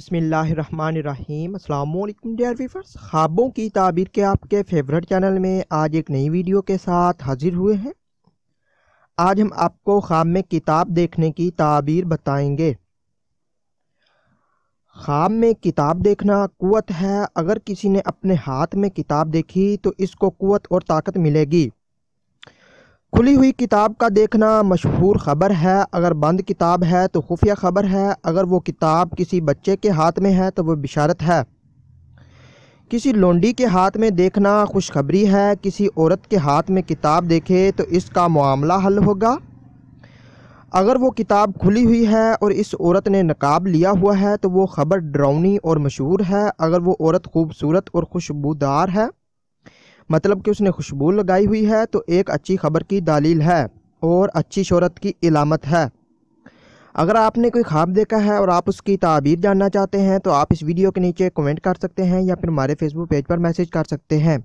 بسم اللہ الرحمن الرحیم السلام علیکم ڈیئر ڈیار خوابوں کی تعبیر کے آپ کے فیوریٹ چینل میں آج ایک نئی ویڈیو کے ساتھ حاضر ہوئے ہیں آج ہم آپ کو خواب میں کتاب دیکھنے کی تعبیر بتائیں گے خواب میں کتاب دیکھنا قوت ہے اگر کسی نے اپنے ہاتھ میں کتاب دیکھی تو اس کو قوت اور طاقت ملے گی کھلی ہوئی کتاب کا دیکھنا مشہور خبر ہے اگر بند کتاب ہے تو خفیہ خبر ہے اگر وہ کتاب کسی بچے کے ہاتھ میں ہے تو وہ بشارت ہے کسی لونڈی کے ہاتھ میں دیکھنا خوشخبری ہے کسی عورت کے ہاتھ میں کتاب دیکھے تو اس کا معاملہ حل ہوگا اگر وہ کتاب کھلی ہوئی ہے اور اس عورت نے نقاب لیا ہوا ہے تو وہ خبر ڈراؤنی اور مشہور ہے اگر وہ عورت خوبصورت اور خوشبودار ہے مطلب کہ اس نے خوشبو لگائی ہوئی ہے تو ایک اچھی خبر کی دلیل ہے اور اچھی شہرت کی علامت ہے اگر آپ نے کوئی خواب دیکھا ہے اور آپ اس کی تعبیر جاننا چاہتے ہیں تو آپ اس ویڈیو کے نیچے کومنٹ کر سکتے ہیں یا پھر ہمارے فیس بک پیج پر میسیج کر سکتے ہیں